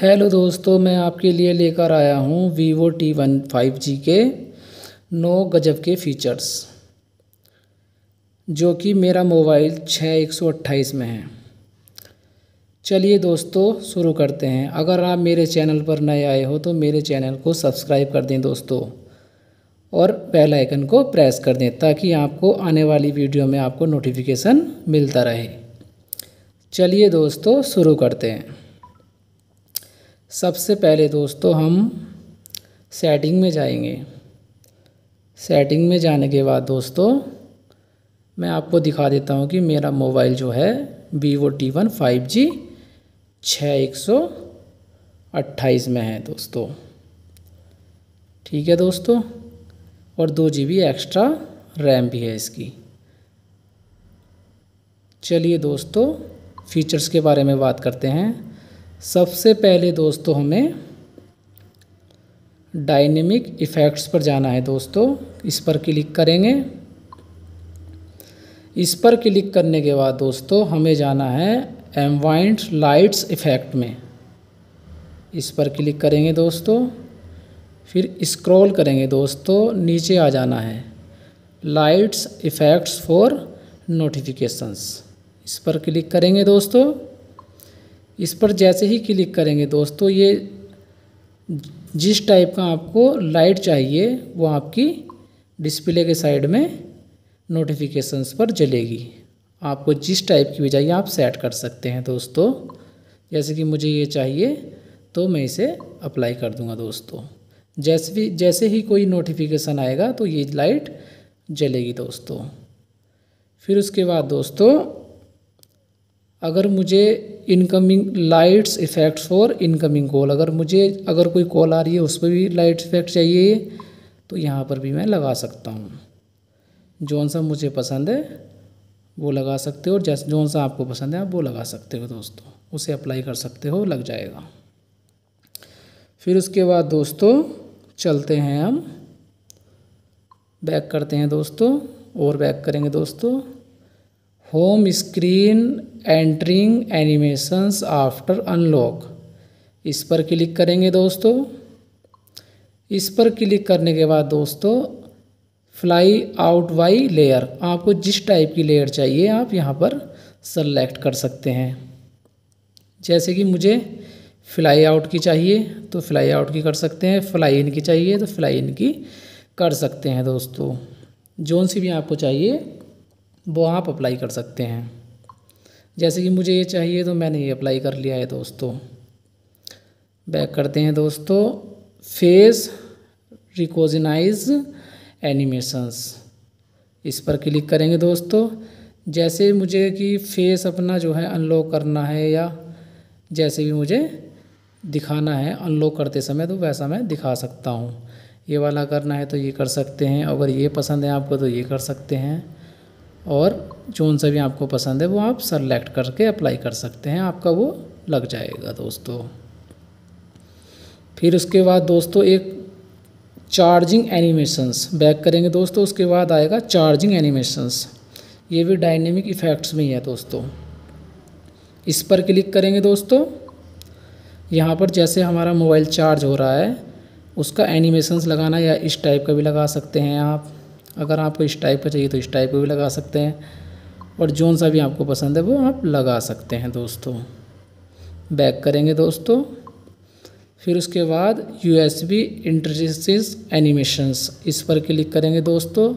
hello दोस्तों मैं आपके लिए लेकर आया हूँ Vivo T one five G के नौ गजब के फीचर्स जो कि मेरा मोबाइल छः एक सौ अट्ठाईस में है चलिए दोस्तों शुरू करते हैं अगर आप मेरे चैनल पर नए आए हो तो मेरे चैनल को सब्सक्राइब कर दें दोस्तों और बेल आइकन को प्रेस कर दें ताकि आपको आने वाली वीडियो में आपको नोटिफिकेशन मिलता रहे चलिए दोस्तों शुरू करते हैं सबसे पहले दोस्तों हम सेटिंग में जाएंगे सेटिंग में जाने के बाद दोस्तों मैं आपको दिखा देता हूँ कि मेरा मोबाइल जो है Vivo T one five G छः एक सौ अट्ठाईस में है दोस्तों ठीक है दोस्तों और दो जी बी एक्स्ट्रा रैम भी है इसकी चलिए दोस्तों फीचर्स के बारे में बात करते हैं सबसे पहले दोस्तों हमें डायनेमिक इफ़ेक्ट्स पर जाना है दोस्तों इस पर क्लिक करेंगे इस पर क्लिक करने के बाद दोस्तों हमें जाना है एमवाइंट लाइट्स इफ़ेक्ट में इस पर क्लिक करेंगे दोस्तों फिर स्क्रॉल करेंगे दोस्तों नीचे आ जाना है लाइट्स इफ़ेक्ट्स फॉर नोटिफिकेशंस इस पर क्लिक करेंगे दोस्तों इस पर जैसे ही क्लिक करेंगे दोस्तों ये जिस टाइप का आपको लाइट चाहिए वो आपकी डिस्प्ले के साइड में नोटिफिकेशंस पर जलेगी आपको जिस टाइप की भी चाहिए आप सेट कर सकते हैं दोस्तों जैसे कि मुझे ये चाहिए तो मैं इसे अप्लाई कर दूंगा दोस्तों जैसे भी जैसे ही कोई नोटिफिकेशन आएगा तो ये लाइट जलेगी दोस्तों फिर उसके बाद दोस्तों अगर मुझे incoming lights effects for incoming call अगर मुझे अगर कोई कॉल आ रही है उस पर भी लाइट इफ़ेक्ट चाहिए तो यहाँ पर भी मैं लगा सकता हूँ जौन सा मुझे पसंद है वो लगा सकते हो और जैसे जौन सा आपको पसंद है आप वो लगा सकते हो दोस्तों उसे अप्लाई कर सकते हो लग जाएगा फिर उसके बाद दोस्तों चलते हैं हम बैक करते हैं दोस्तों और बैक करेंगे दोस्तों home screen entering animations after unlock इस पर क्लिक करेंगे दोस्तों इस पर क्लिक करने के बाद दोस्तों फ्लाई आउट वाई लेयर आपको जिस टाइप की लेयर चाहिए आप यहाँ पर सेलेक्ट कर सकते हैं जैसे कि मुझे फ्लाई आउट की चाहिए तो फ्लाई आउट की कर सकते हैं फ्लाई इन की चाहिए तो फ्लाई इन की कर सकते हैं दोस्तों जोन सी भी आपको चाहिए वो आप अप्लाई कर सकते हैं जैसे कि मुझे ये चाहिए तो मैंने ये अप्लाई कर लिया है दोस्तों बैक करते हैं दोस्तों फेस रिकोजनाइज एनिमेशंस इस पर क्लिक करेंगे दोस्तों जैसे मुझे कि फेस अपना जो है अनलॉक करना है या जैसे भी मुझे दिखाना है अनलॉक करते समय तो वैसा मैं दिखा सकता हूँ ये वाला करना है तो ये कर सकते हैं अगर ये पसंद है आपको तो ये कर सकते हैं और जोन सा भी आपको पसंद है वो आप सेलेक्ट करके अप्लाई कर सकते हैं आपका वो लग जाएगा दोस्तों फिर उसके बाद दोस्तों एक चार्जिंग एनिमेशंस बैक करेंगे दोस्तों उसके बाद आएगा चार्जिंग एनिमेशंस ये भी डायनेमिक इफ़ेक्ट्स में ही है दोस्तों इस पर क्लिक करेंगे दोस्तों यहाँ पर जैसे हमारा मोबाइल चार्ज हो रहा है उसका एनिमेशंस लगाना या इस टाइप का भी लगा सकते हैं आप अगर आपको इस टाइप का चाहिए तो इस टाइप को भी लगा सकते हैं और जो सा भी आपको पसंद है वो आप लगा सकते हैं दोस्तों बैक करेंगे दोस्तों फिर उसके बाद यू एस बी इंटरजेसिस एनिमेशंस इस पर क्लिक करेंगे दोस्तों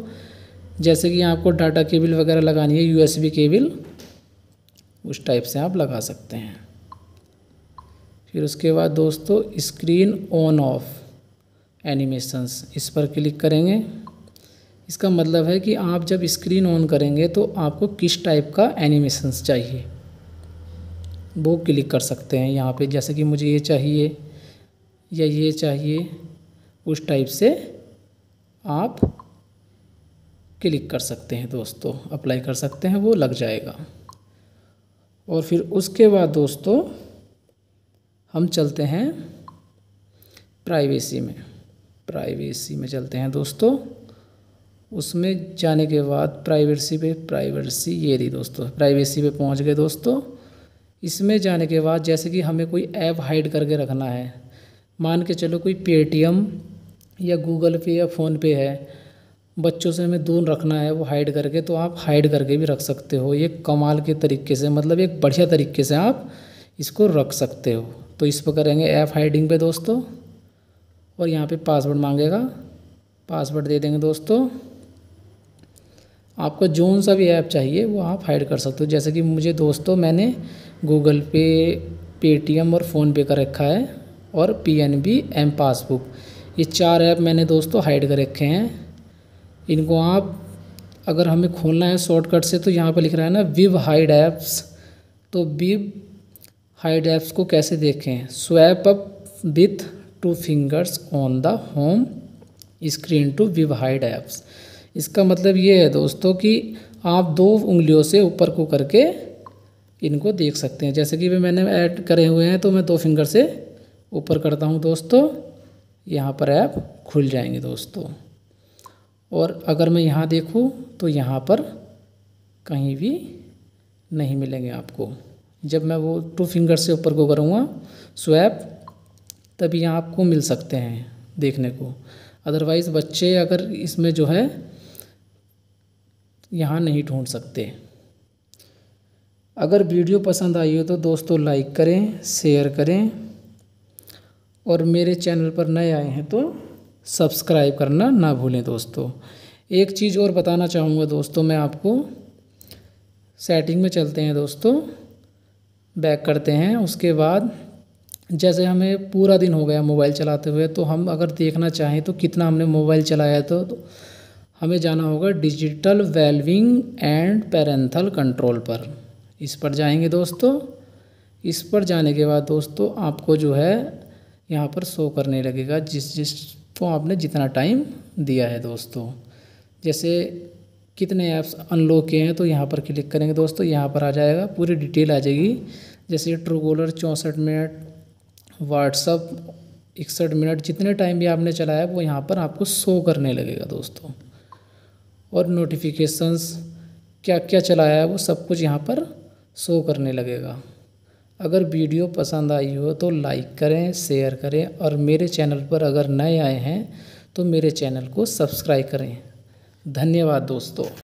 जैसे कि आपको डाटा केबल वगैरह लगानी है यू एस बी केबल उस टाइप से आप लगा सकते हैं फिर उसके बाद दोस्तों स्क्रीन ऑन ऑफ एनिमेशंस इस पर क्लिक करेंगे इसका मतलब है कि आप जब स्क्रीन ऑन करेंगे तो आपको किस टाइप का एनिमेशन चाहिए वो क्लिक कर सकते हैं यहाँ पे जैसे कि मुझे ये चाहिए या ये चाहिए उस टाइप से आप क्लिक कर सकते हैं दोस्तों अप्लाई कर सकते हैं वो लग जाएगा और फिर उसके बाद दोस्तों हम चलते हैं प्राइवेसी में प्राइवेसी में चलते हैं दोस्तों उसमें जाने के बाद प्राइवेसी पे प्राइवेसी ये रही दोस्तों प्राइवेसी पे पहुंच गए दोस्तों इसमें जाने के बाद जैसे कि हमें कोई ऐप हाइड करके रखना है मान के चलो कोई पे या गूगल पे या फ़ोनपे है बच्चों से हमें दूर रखना है वो हाइड करके तो आप हाइड करके भी रख सकते हो ये कमाल के तरीके से मतलब एक बढ़िया तरीके से आप इसको रख सकते हो तो इस पर करेंगे ऐप हाइडिंग पे दोस्तों और यहाँ पे पासवर्ड मांगेगा पासवर्ड दे देंगे दोस्तों आपको जो सा भी ऐप चाहिए वो आप हाइड कर सकते हो जैसे कि मुझे दोस्तों मैंने गूगल पे पेटीएम और फ़ोनपे कर रखा है और पी एन बी एम पासबुक ये चार ऐप मैंने दोस्तों हाइड कर रखे हैं इनको आप अगर हमें खोलना है शॉर्टकट से तो यहाँ पर लिख रहा है ना विव हाइड ऐप्स तो विव हाइड ऐप्स को कैसे देखें swipe up with two fingers on the home screen to view hide apps इसका मतलब ये है दोस्तों कि आप दो उंगलियों से ऊपर को करके इनको देख सकते हैं जैसे कि भी मैंने ऐड करे हुए हैं तो मैं दो फिंगर से ऊपर करता हूँ दोस्तों यहाँ पर ऐप खुल जाएंगे दोस्तों और अगर मैं यहाँ देखूँ तो यहाँ पर कहीं भी नहीं मिलेंगे आपको जब मैं वो टू फिंगर से ऊपर को करूँगा स्वैप तभी यहाँ आपको मिल सकते हैं देखने को अदरवाइज़ बच्चे अगर इसमें जो है यहाँ नहीं ढूंढ सकते अगर वीडियो पसंद आई हो तो दोस्तों लाइक करें शेयर करें और मेरे चैनल पर नए आए हैं तो सब्सक्राइब करना ना भूलें दोस्तों एक चीज़ और बताना चाहूँगा दोस्तों मैं आपको सेटिंग में चलते हैं दोस्तों बैक करते हैं उसके बाद जैसे हमें पूरा दिन हो गया मोबाइल चलाते हुए तो हम अगर देखना चाहें तो कितना हमने मोबाइल चलाया तो, तो हमें जाना होगा digital wellbeing and parental control पर इस पर जाएंगे दोस्तों इस पर जाने के बाद दोस्तों आपको जो है यहाँ पर शो करने लगेगा जिस जिसको आपने जितना टाइम दिया है दोस्तों जैसे कितने ऐप्स अनलॉक किए हैं तो यहाँ पर क्लिक करेंगे दोस्तों यहाँ पर आ जाएगा पूरी डिटेल आ जाएगी जैसे ट्रूकॉलर चौंसठ मिनट व्हाट्सअप इकसठ मिनट जितने टाइम भी आपने चलाया वो यहाँ पर आपको शो करने लगेगा दोस्तों और नोटिफिकेशंस क्या क्या चलाया है वो सब कुछ यहाँ पर शो करने लगेगा अगर वीडियो पसंद आई हो तो लाइक करें शेयर करें और मेरे चैनल पर अगर नए आए हैं तो मेरे चैनल को सब्सक्राइब करें धन्यवाद दोस्तों